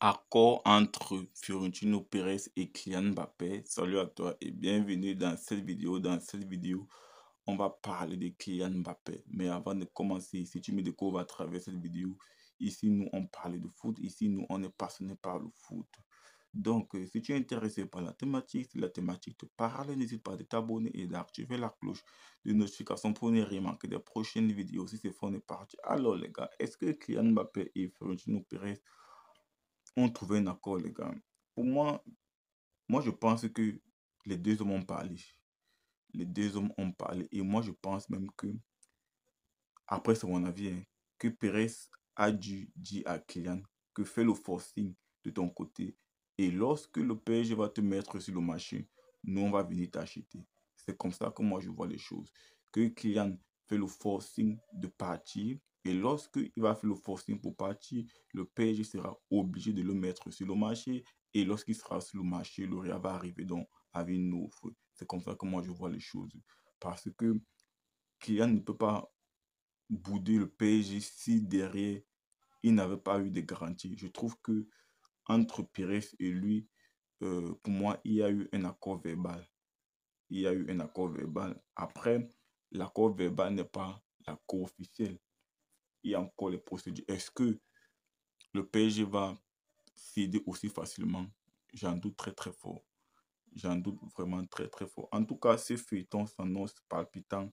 Accord entre Fiorentino Perez et Kylian Mbappé. Salut à toi et bienvenue dans cette vidéo. Dans cette vidéo, on va parler de Kylian Mbappé. Mais avant de commencer, si tu me découvres à travers cette vidéo, ici nous on parle de foot. Ici nous on est passionné par le foot. Donc, euh, si tu es intéressé par la thématique, si la thématique te parle, n'hésite pas à t'abonner et d'activer la cloche de notification pour ne rien manquer des prochaines vidéos. Si c'est fun est Alors les gars, est-ce que Kylian Mbappé et Fiorentino Perez on un accord, les gars. Pour moi, moi, je pense que les deux hommes ont parlé. Les deux hommes ont parlé. Et moi, je pense même que, après, c'est mon avis, vu hein, que Perez a dû dire à Kylian que fait le forcing de ton côté. Et lorsque le PSG va te mettre sur le marché, nous, on va venir t'acheter. C'est comme ça que moi, je vois les choses. Que Kylian fait le forcing de partir et lorsqu'il va faire le forcing pour partir, le PSG sera obligé de le mettre sur le marché. Et lorsqu'il sera sur le marché, le va arriver donc avec une offre. C'est comme ça que moi je vois les choses. Parce que Kylian ne peut pas bouder le PSG si derrière il n'avait pas eu de garantie. Je trouve que entre Pires et lui, euh, pour moi, il y a eu un accord verbal. Il y a eu un accord verbal. Après, l'accord verbal n'est pas l'accord officiel encore les procédures. Est-ce que le PSG va céder aussi facilement J'en doute très très fort. J'en doute vraiment très très fort. En tout cas, ces feuilleton s'annonce palpitant.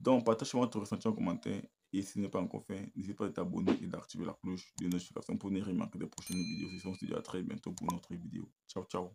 Donc, partagez votre ressenti en commentaire. Et si ce n'est pas encore fait, n'hésitez pas à t'abonner et d'activer la cloche de notification pour ne rien manquer des prochaines vidéos. Si on se dit à très bientôt pour une autre vidéo. Ciao, ciao.